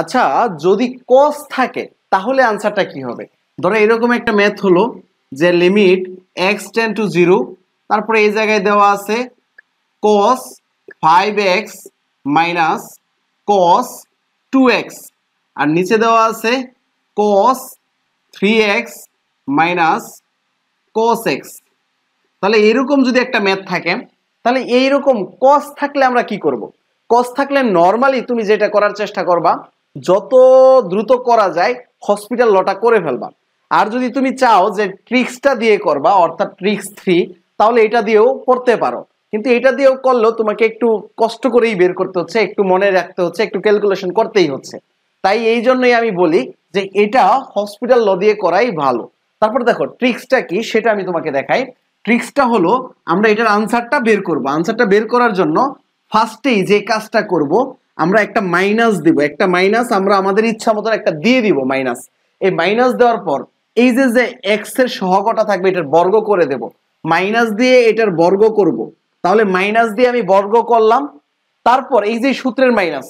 আচ্ছা যদি কস থাকে তাহলে আনসারটা কি হবে ধরো এরকম একটা ম্যাথ হলো যে limit x tends to zero তারপরে এই জায়গায় দেওয়া আছে cos five x minus cos two x আর নিচে দেওয়া আছে cos three x minus cos x তাহলে এরকম যদি একটা ম্যাথ থাকে তাহলে এইরকম কস থাকলে আমরা কি করব। কস থাকলে নর্মালি তুমি যেটা করার চেষ্টা করবা যত দ্রুত করা যায় হসপিটাল লটা করে ফেলবা আর যদি তুমি চাও যে ট্রিক্সটা দিয়ে করবা অর্থাৎ ট্রিক্স থ্রি তাহলে এটা দিয়েও করতে পারো কিন্তু এটা দিয়েও করলেও তোমাকে একটু কষ্ট করেই বের করতে হচ্ছে একটু মনে রাখতে হচ্ছে একটু ক্যালকুলেশন করতেই হচ্ছে তাই এই জন্যই আমি বলি যে এটা হসপিটাল ল দিয়ে করাই ভালো তারপর দেখো ট্রিক্সটা কি সেটা আমি তোমাকে দেখাই ট্রিক্সটা হলো আমরা এটার আনসারটা বের করব আনসারটা বের করার জন্য ফার্স্টেই যে কাজটা করব আমরা একটা মাইনাস দিব একটা মাইনাস আমরা আমাদের ইচ্ছা মতন একটা দিয়ে দিব মাইনাস এই মাইনাস দেওয়ার পর এই যে যে এক্স এর সহগটা থাকবে এটার বর্গ করে দেব মাইনাস দিয়ে এটার বর্গ করব তাহলে মাইনাস দিয়ে আমি বর্গ করলাম তারপর এই যে সূত্রের মাইনাস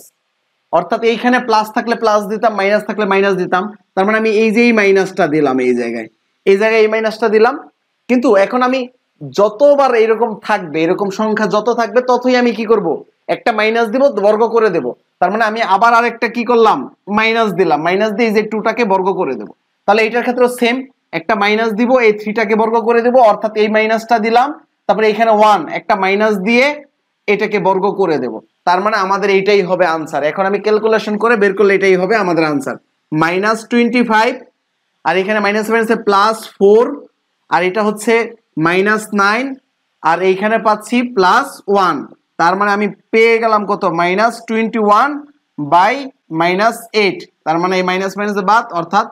অর্থাৎ এইখানে প্লাস থাকলে প্লাস দিতাম মাইনাস থাকলে মাইনাস দিতাম তার মানে আমি এই যে এই মাইনাসটা দিলাম এই জায়গায় এই জায়গায় এই মাইনাসটা দিলাম কিন্তু এখন আমি যতবার এরকম থাকবে এরকম সংখ্যা যত থাকবে ততই আমি কি করব একটা মাইনাস দিব বর্গ করে দেব তার মানে আমি আবার আরেকটা কি করলাম মাইনাস দিলাম মাইনাস দিয়ে যে টুটাকে বর্গ করে দেব তাহলে এটার ক্ষেত্রে সেম একটা মাইনাস দিব এই থ্রিটাকে বর্গ করে দেব অর্থাৎ এই মাইনাসটা দিলাম তারপরে এখানে ওয়ান একটা মাইনাস দিয়ে এটাকে বর্গ করে দেব তার মানে আমাদের এইটাই হবে আনসার এখন আমি ক্যালকুলেশন করে বের করলে এটাই হবে আমাদের আনসার মাইনাস টোয়েন্টি ফাইভ আর এখানে মাইনাস মাইনাসে প্লাস ফোর আর এটা হচ্ছে মাইনাস নাইন আর এইখানে পাচ্ছি প্লাস ওয়ান তার মানে আমি পেয়ে গেলাম কত minus twenty one by minus eight তার মানে এই মাইনাস মাইনাস বাদ অর্থাৎ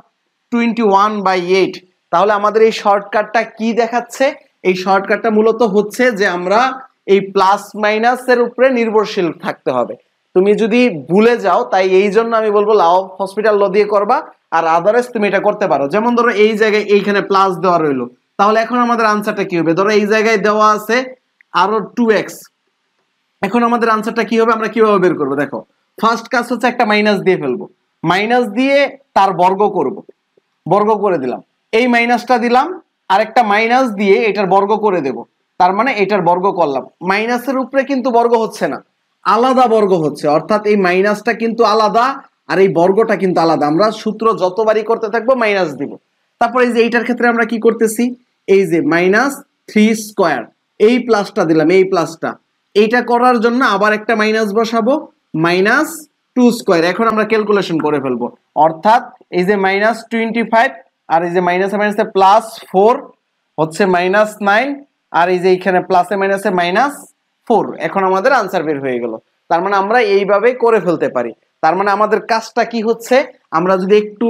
টোয়েন্টি ওয়ান বাই এইট তাহলে আমাদের এই শর্টকাটটা কি দেখাচ্ছে এই শর্টকাটটা মূলত হচ্ছে যে আমরা এই প্লাস মাইনাসের উপরে নির্ভরশীল থাকতে হবে তুমি যদি ভুলে যাও তাই এই জন্য আমি বলবো লাও হসপিটাল ল দিয়ে করবা আর আদারস তুমি এটা করতে পারো যেমন ধরো এই জায়গায় এইখানে প্লাস দেওয়া রইলো তাহলে এখন আমাদের আনসারটা কি হবে ধরো এই জায়গায় দেওয়া আছে আরো টু এক্স এখন আমাদের আনসারটা কি হবে আমরা কিভাবে বের করবো দেখো ফার্স্ট কাজ হচ্ছে একটা মাইনাস দিয়ে ফেলবো মাইনাস দিয়ে তার বর্গ করব বর্গ করে দিলাম এই মাইনাসটা দিলাম আর একটা মাইনাস দিয়ে এটার বর্গ করে দেব তার মানে এটার বর্গ করলাম মাইনাসের উপরে কিন্তু বর্গ হচ্ছে না আলাদা বর্গ হচ্ছে অর্থাৎ এই মাইনাসটা কিন্তু আলাদা আর এই বর্গটা কিন্তু আলাদা আমরা সূত্র যতবারই করতে থাকবো মাইনাস দিব তারপর এই যে এইটার ক্ষেত্রে আমরা কি করতেছি এই যে মাইনাস থ্রি স্কোয়ার এই প্লাসটা দিলাম এই প্লাসটা এইটা করার জন্য আবার একটা মাইনাস বসাবো মাইনাস টু স্কোয়ার এখন আমরা ক্যালকুলেশন করে ফেলবো অর্থাৎ এই যে মাইনাস টোয়েন্টি ফাইভ আর এই যে মাইনাসে মাইনাসে প্লাস ফোর হচ্ছে মাইনাস নাইন আর এই যে এইখানে প্লাসে মাইনাসে মাইনাস ফোর এখন আমাদের আনসার বের হয়ে গেল তার মানে আমরা এইভাবে করে ফেলতে পারি তার মানে আমাদের কাজটা কি হচ্ছে আমরা যদি একটু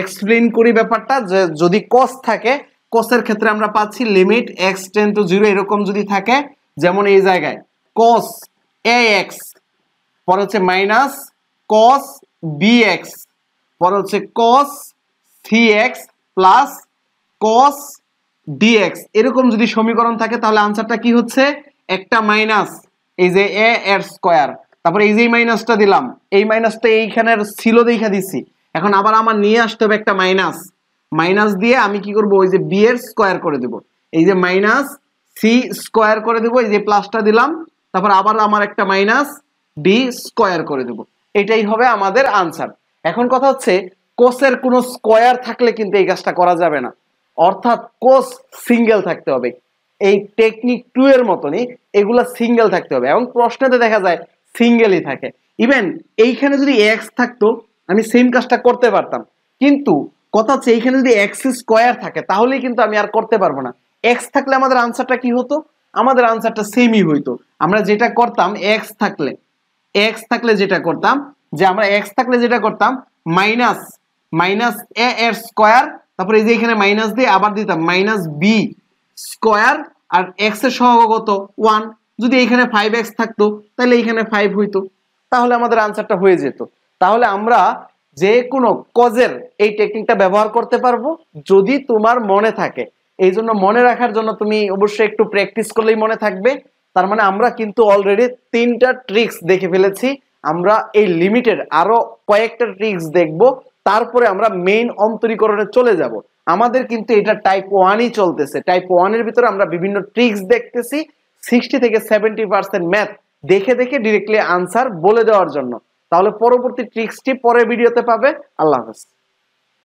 এক্সপ্লেন করি ব্যাপারটা যে যদি কস থাকে কসের ক্ষেত্রে আমরা পাচ্ছি limit x tends to zero এরকম যদি থাকে যেমন এই জায়গায় কস এ এক্স পরে হচ্ছে মাইনাস কস বি এক্স পরে হচ্ছে cos c x plus cos এরকম যদি সমীকরণ থাকে তাহলে আনসারটা কি হচ্ছে একটা মাইনাস এই যে a এর স্কোয়ার তারপরে এই যে মাইনাসটা দিলাম এই মাইনাসটা এইখানের ছিল দেখা দিছি এখন আবার আমার নিয়ে আসতে হবে একটা মাইনাস মাইনাস দিয়ে আমি কি করব ওই যে b এর স্কোয়ার করে দেব এই যে মাইনাস সি স্কোয়ার করে দেব এই যে প্লাসটা দিলাম তারপর আবার আমার একটা মাইনাস ডি স্কোয়ার করে দেব এটাই হবে আমাদের আনসার এখন কথা হচ্ছে কোষের কোনো স্কোয়ার থাকলে কিন্তু এই কাজটা করা যাবে না অর্থাৎ কোষ সিঙ্গেল থাকতে হবে এই টেকনিক টু এর মতনই এগুলা সিঙ্গেল থাকতে হবে এবং প্রশ্নেতে দেখা যায় সিঙ্গেলই থাকে ইভেন এইখানে যদি এক্স থাকতো আমি সেম কাজটা করতে পারতাম কিন্তু কথা হচ্ছে এইখানে যদি এক্স স্কোয়ার থাকে তাহলেই কিন্তু আমি আর করতে পারবো না এক্স থাকলে আমাদের আনসারটা কি হতো আমাদের আনসারটা সেমই হইতো আমরা যেটা করতাম এক্স থাকলে এক্স থাকলে যেটা করতাম যে আমরা এক্স থাকলে যেটা করতাম মাইনাস মাইনাস এ এর স্কোয়ার তারপরে এই যে এখানে মাইনাস দিয়ে আবার দিতাম মাইনাস বি স্কোয়ার আর এক্স এর সহগত ওয়ান যদি এখানে ফাইভ এক্স থাকতো তাহলে এখানে ফাইভ হইতো তাহলে আমাদের আনসারটা হয়ে যেত তাহলে আমরা যে কোনো কজের এই টেকনিকটা ব্যবহার করতে পারবো যদি তোমার মনে থাকে এই জন্য মনে রাখার জন্য তুমি অবশ্যই একটু প্র্যাকটিস করলেই মনে থাকবে তার মানে আমরা কিন্তু অলরেডি তিনটা ট্রিক্স দেখে ফেলেছি আমরা এই লিমিটেড আরো কয়েকটা ট্রিক্স দেখব তারপরে আমরা মেইন অন্তরীকরণে চলে যাব আমাদের কিন্তু এটা টাইপ ওয়ানই চলতেছে টাইপ ওয়ানের ভিতরে আমরা বিভিন্ন ট্রিক্স দেখতেছি সিক্সটি থেকে সেভেন্টি পার্সেন্ট ম্যাথ দেখে দেখে ডিরেক্টলি আনসার বলে দেওয়ার জন্য তাহলে পরবর্তী ট্রিক্সটি পরে ভিডিওতে পাবে আল্লাহ হাফেজ